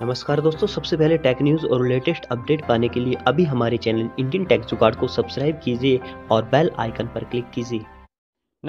नमस्कार दोस्तों सबसे पहले टेक न्यूज़ और लेटेस्ट अपडेट पाने के लिए अभी हमारे चैनल इंडियन टेक जुगाड़ को सब्सक्राइब कीजिए और बेल आइकन पर क्लिक कीजिए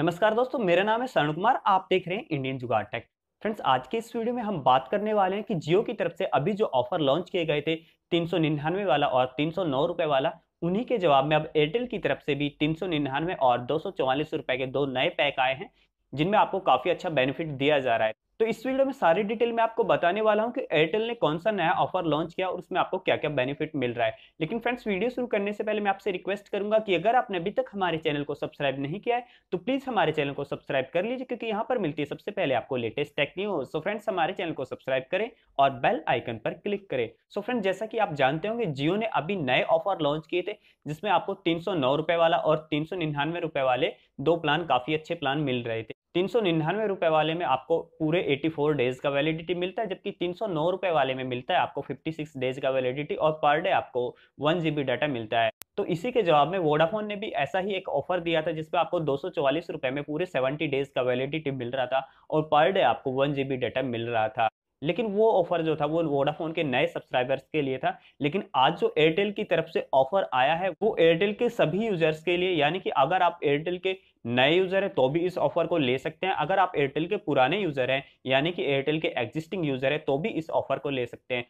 नमस्कार दोस्तों मेरा नाम है सरण कुमार आप देख रहे हैं इंडियन जुगाड़ टेक फ्रेंड्स आज के इस वीडियो में हम बात करने वाले हैं कि जियो की तरफ से अभी जो ऑफर लॉन्च किए गए थे तीन सौ निन्यानवे वाला और तीन सौ नौ वाला उन्हीं के जवाब में अब एयरटेल की तरफ से भी तीन सौ निन्यानवे और दो सौ चौवालीस के दो नए पैक आए हैं जिनमें आपको काफ़ी अच्छा बेनिफिट दिया जा रहा है तो इस वीडियो में सारी डिटेल में आपको बताने वाला हूं कि एयरटेल ने कौन सा नया ऑफर लॉन्च किया और उसमें आपको क्या क्या बेनिफिट मिल रहा है लेकिन फ्रेंड्स वीडियो शुरू करने से पहले मैं आपसे रिक्वेस्ट करूंगा कि अगर आपने अभी तक हमारे चैनल को सब्सक्राइब नहीं किया है तो प्लीज हमारे चैनल को सब्सक्राइब कर लीजिए क्योंकि यहाँ पर मिलती है सबसे पहले आपको latest tech news so friends हमारे चैनल को सब्सक्राइब करें और बेल आइकन पर क्लिक करें सो फ्रेंड्स जैसा कि आप जानते होंगे जियो ने अभी नए ऑफर लॉन्च किए थे जिसमें आपको तीन सौ वाला और तीन सौ वाले दो प्लान काफी अच्छे प्लान मिल रहे थे तीन सौ निन्यानवे रुपए वाले में आपको पूरे 84 डेज का वैलिडिटी मिलता है जबकि तीन सौ नौ रुपए वाले में मिलता है आपको 56 डेज का वैलिडिटी और पर डे आपको वन जी डाटा मिलता है तो इसी के जवाब में वोडाफोन ने भी ऐसा ही एक ऑफर दिया था जिसमें आपको दो सौ में पूरे 70 डेज का वैलिडिटी मिल रहा था और पर डे आपको वन जी डाटा मिल रहा था लेकिन वो ऑफर जो था वो वोडाफोन के नए सब्सक्राइबर्स के लिए था लेकिन आज जो एयरटेल की तरफ से ऑफर आया है वो एयरटेल के सभी यूजर्स के लिए यानी कि अगर आप एयरटेल के नए यूजर हैं तो भी इस ऑफर को ले सकते हैं अगर आप एयरटेल के पुराने यूजर हैं यानी कि एयरटेल के एग्जिस्टिंग यूजर हैं तो भी इस ऑफर को ले सकते हैं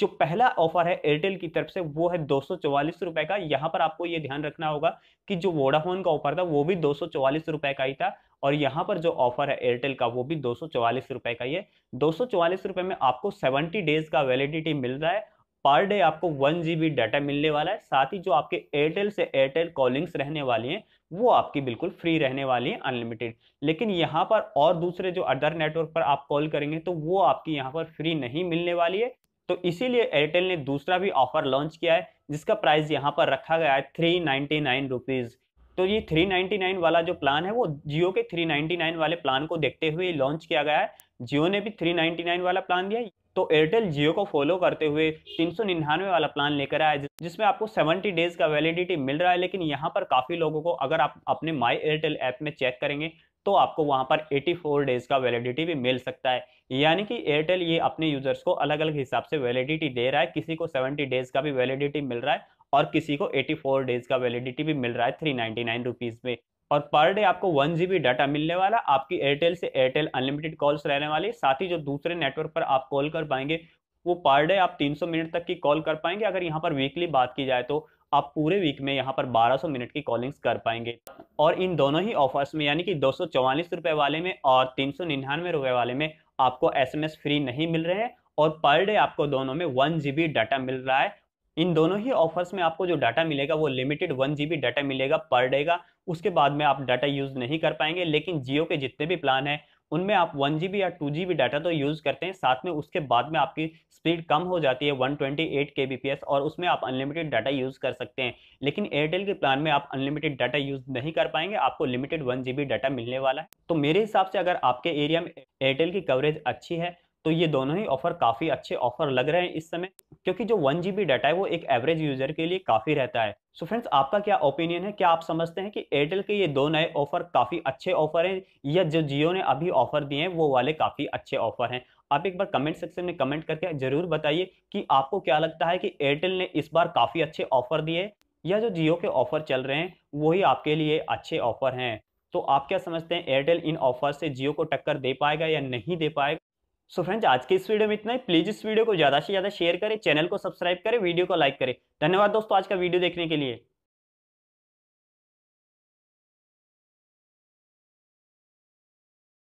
जो पहला ऑफर है एयरटेल की तरफ से वो है दो रुपए का यहाँ पर आपको ये ध्यान रखना होगा कि जो वोडाफोन का ऑफर था वो भी दो रुपए का ही था और यहाँ पर जो ऑफर है एयरटेल का वो भी दो रुपए का ही है दो रुपए में आपको सेवेंटी डेज का वैलिडिटी मिल रहा है पर डे आपको वन जी डाटा मिलने वाला है साथ ही जो आपके एयरटेल से एयरटेल कॉलिंग्स रहने वाली हैं वो आपकी बिल्कुल फ्री रहने वाली है अनलिमिटेड लेकिन यहाँ पर और दूसरे जो अदर नेटवर्क पर आप कॉल करेंगे तो वो आपकी यहाँ पर फ्री नहीं मिलने वाली है तो इसीलिए एयरटेल ने दूसरा भी ऑफर लॉन्च किया है जिसका प्राइस यहाँ पर रखा गया है थ्री नाइन्टी नाइन तो ये थ्री नाइन वाला जो प्लान है वो जियो के थ्री नाइन वाले प्लान को देखते हुए लॉन्च किया गया है जियो ने भी 399 वाला प्लान दिया तो एयरटेल जियो को फॉलो करते हुए तीन वाला प्लान लेकर आया जिसमें आपको 70 डेज का वैलिडिटी मिल रहा है लेकिन यहाँ पर काफ़ी लोगों को अगर आप अपने माई एयरटेल ऐप में चेक करेंगे तो आपको वहाँ पर 84 डेज का वैलिडिटी भी मिल सकता है यानी कि एयरटेल ये अपने यूजर्स को अलग अलग हिसाब से वैलिडिटी दे रहा है किसी को 70 डेज का भी वैलिडिटी मिल रहा है और किसी को 84 डेज का वैलिडिटी भी मिल रहा है थ्री नाइन्टी में और पर डे आपको वन जी डाटा मिलने वाला आपकी एयरटेल से एयरटेल अनलिमिटेड कॉल्स रहने वाली साथ ही जो दूसरे नेटवर्क पर आप कॉल कर पाएंगे वो पर डे आप 300 मिनट तक की कॉल कर पाएंगे अगर यहाँ पर वीकली बात की जाए तो आप पूरे वीक में यहाँ पर 1200 मिनट की कॉलिंग्स कर पाएंगे और इन दोनों ही ऑफर्स में यानी कि दो रुपए वाले में और तीन सौ रुपए वाले में आपको एस फ्री नहीं मिल रहे हैं और पर डे आपको दोनों में वन जी डाटा मिल रहा है इन दोनों ही ऑफर्स में आपको जो डाटा मिलेगा वो लिमिटेड वन जी डाटा मिलेगा पर डे का उसके बाद में आप डाटा यूज़ नहीं कर पाएंगे लेकिन जियो के जितने भी प्लान हैं उनमें आप वन जी या टू जी डाटा तो यूज़ करते हैं साथ में उसके बाद में आपकी स्पीड कम हो जाती है one twenty eight K B P S और उसमें आप अनलिमिटेड डाटा यूज़ कर सकते हैं लेकिन एयरटेल के प्लान में आप अनलिमिटेड डाटा यूज़ नहीं कर पाएंगे आपको लिमिटेड वन जी डाटा मिलने वाला है तो मेरे हिसाब से अगर आपके एरिया में एयरटेल की कवरेज अच्छी है तो ये दोनों ही ऑफर काफ़ी अच्छे ऑफर लग रहे हैं इस समय क्योंकि जो वन जी डाटा है वो एक एवरेज यूजर के लिए काफ़ी रहता है सो so फ्रेंड्स आपका क्या ओपिनियन है क्या आप समझते हैं कि एयरटेल के ये दो नए ऑफर काफ़ी अच्छे ऑफर हैं या जो जियो ने अभी ऑफर दिए हैं वो वाले काफ़ी अच्छे ऑफर हैं आप एक बार कमेंट सेक्शन में कमेंट करके जरूर बताइए कि आपको क्या लगता है कि एयरटेल ने इस बार काफ़ी अच्छे ऑफर दिए या जो जियो के ऑफर चल रहे हैं वही आपके लिए अच्छे ऑफर हैं तो आप क्या समझते हैं एयरटेल इन ऑफर से जियो को टक्कर दे पाएगा या नहीं दे पाएगा सो फ्रेंड्स आज के इस वीडियो में इतना ही प्लीज इस वीडियो को ज्यादा से ज्यादा शेयर करें चैनल को सब्सक्राइब करें वीडियो को लाइक करें धन्यवाद दोस्तों आज का वीडियो देखने के लिए